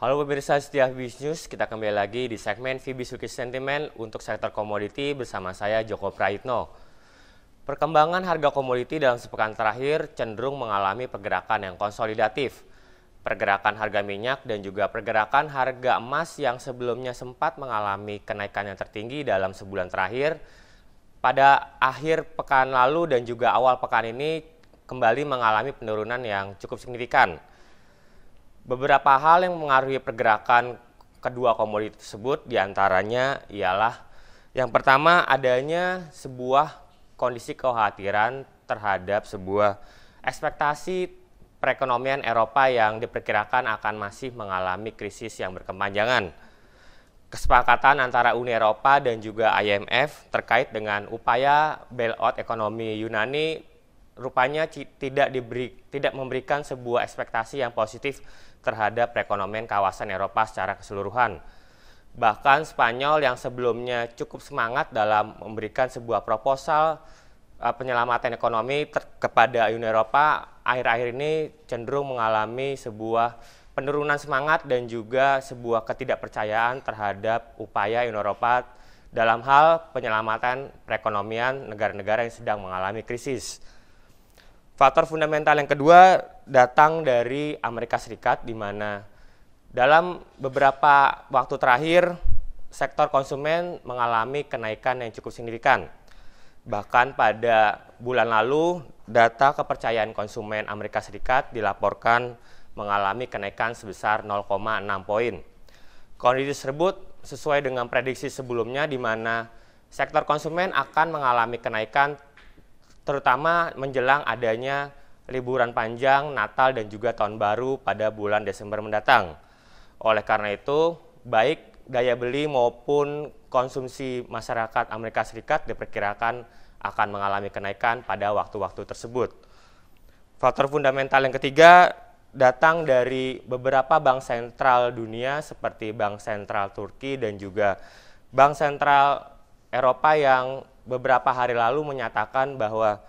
Halo pemirsa setia Vibis News, kita kembali lagi di segmen Vibis Weekly Sentiment untuk sektor komoditi bersama saya Joko Prayitno. Perkembangan harga komoditi dalam sepekan terakhir cenderung mengalami pergerakan yang konsolidatif. Pergerakan harga minyak dan juga pergerakan harga emas yang sebelumnya sempat mengalami kenaikan yang tertinggi dalam sebulan terakhir, pada akhir pekan lalu dan juga awal pekan ini kembali mengalami penurunan yang cukup signifikan. Beberapa hal yang mengaruhi pergerakan kedua komoditi tersebut diantaranya ialah yang pertama adanya sebuah kondisi kekhawatiran terhadap sebuah ekspektasi perekonomian Eropa yang diperkirakan akan masih mengalami krisis yang berkepanjangan. Kesepakatan antara Uni Eropa dan juga IMF terkait dengan upaya bailout ekonomi Yunani rupanya tidak diberi tidak memberikan sebuah ekspektasi yang positif terhadap perekonomian kawasan Eropa secara keseluruhan. Bahkan Spanyol yang sebelumnya cukup semangat dalam memberikan sebuah proposal eh, penyelamatan ekonomi kepada Uni Eropa akhir-akhir ini cenderung mengalami sebuah penurunan semangat dan juga sebuah ketidakpercayaan terhadap upaya Uni Eropa dalam hal penyelamatan perekonomian negara-negara yang sedang mengalami krisis. Faktor fundamental yang kedua datang dari Amerika Serikat di mana dalam beberapa waktu terakhir sektor konsumen mengalami kenaikan yang cukup signifikan. Bahkan pada bulan lalu data kepercayaan konsumen Amerika Serikat dilaporkan mengalami kenaikan sebesar 0,6 poin. Kondisi tersebut sesuai dengan prediksi sebelumnya di mana sektor konsumen akan mengalami kenaikan terutama menjelang adanya liburan panjang, Natal dan juga tahun baru pada bulan Desember mendatang. Oleh karena itu, baik daya beli maupun konsumsi masyarakat Amerika Serikat diperkirakan akan mengalami kenaikan pada waktu-waktu tersebut. Faktor fundamental yang ketiga datang dari beberapa bank sentral dunia seperti Bank Sentral Turki dan juga Bank Sentral Eropa yang beberapa hari lalu menyatakan bahwa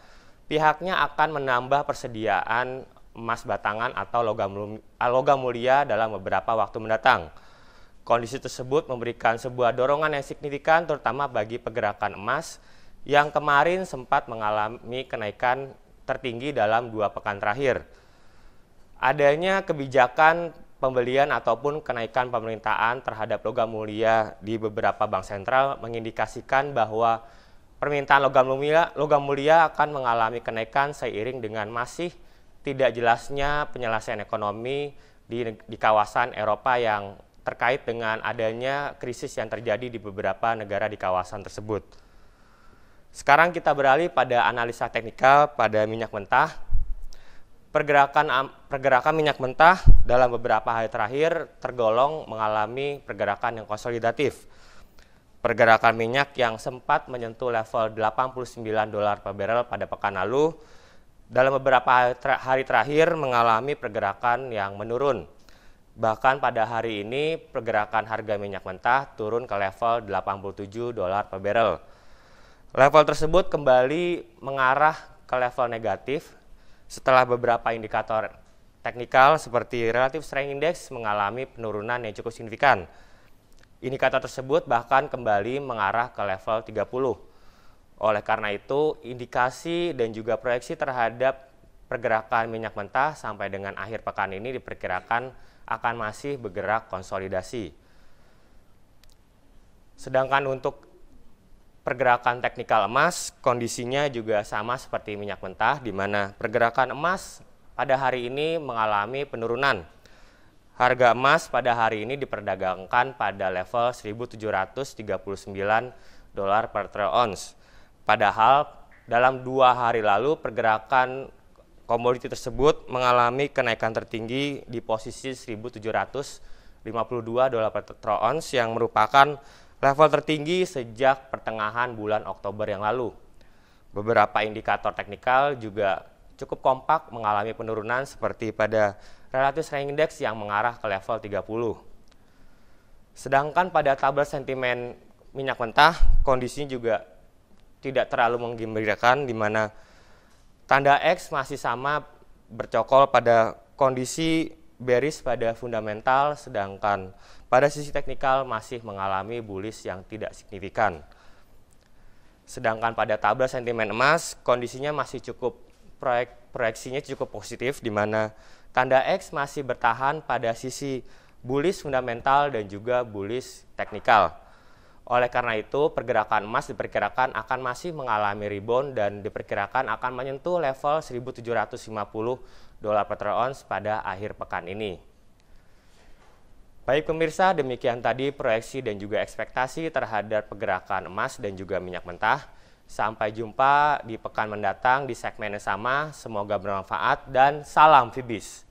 pihaknya akan menambah persediaan emas batangan atau logam mulia dalam beberapa waktu mendatang. Kondisi tersebut memberikan sebuah dorongan yang signifikan terutama bagi pergerakan emas yang kemarin sempat mengalami kenaikan tertinggi dalam dua pekan terakhir. Adanya kebijakan pembelian ataupun kenaikan pemerintahan terhadap logam mulia di beberapa bank sentral mengindikasikan bahwa permintaan logam mulia, logam mulia akan mengalami kenaikan seiring dengan masih tidak jelasnya penyelesaian ekonomi di, di kawasan Eropa yang terkait dengan adanya krisis yang terjadi di beberapa negara di kawasan tersebut. Sekarang kita beralih pada analisa teknikal pada minyak mentah. Pergerakan pergerakan minyak mentah dalam beberapa hari terakhir tergolong mengalami pergerakan yang konsolidatif. Pergerakan minyak yang sempat menyentuh level 89 dolar per barrel pada pekan lalu dalam beberapa hari terakhir mengalami pergerakan yang menurun. Bahkan pada hari ini pergerakan harga minyak mentah turun ke level 87 dolar per barrel. Level tersebut kembali mengarah ke level negatif setelah beberapa indikator teknikal seperti relative strength index mengalami penurunan yang cukup signifikan. Indikator tersebut bahkan kembali mengarah ke level 30. Oleh karena itu, indikasi dan juga proyeksi terhadap pergerakan minyak mentah sampai dengan akhir pekan ini diperkirakan akan masih bergerak konsolidasi. Sedangkan untuk pergerakan teknikal emas kondisinya juga sama seperti minyak mentah di mana pergerakan emas pada hari ini mengalami penurunan. Harga emas pada hari ini diperdagangkan pada level 1739 dolar per troy ounce. Padahal dalam dua hari lalu pergerakan komoditi tersebut mengalami kenaikan tertinggi di posisi 1752 dolar per troy ounce yang merupakan level tertinggi sejak pertengahan bulan Oktober yang lalu. Beberapa indikator teknikal juga cukup kompak mengalami penurunan seperti pada relatif strength index yang mengarah ke level 30. Sedangkan pada tabel sentimen minyak mentah, kondisinya juga tidak terlalu menggembirakan di mana tanda X masih sama bercokol pada kondisi bearish pada fundamental sedangkan pada sisi teknikal masih mengalami bullish yang tidak signifikan. Sedangkan pada tabel sentimen emas kondisinya masih cukup proyek, proyeksinya cukup positif di mana tanda X masih bertahan pada sisi bullish fundamental dan juga bullish teknikal. Oleh karena itu, pergerakan emas diperkirakan akan masih mengalami rebound dan diperkirakan akan menyentuh level 1750 dolar per ons pada akhir pekan ini. Baik pemirsa, demikian tadi proyeksi dan juga ekspektasi terhadap pergerakan emas dan juga minyak mentah. Sampai jumpa di pekan mendatang di segmen yang sama. Semoga bermanfaat dan salam Fibis.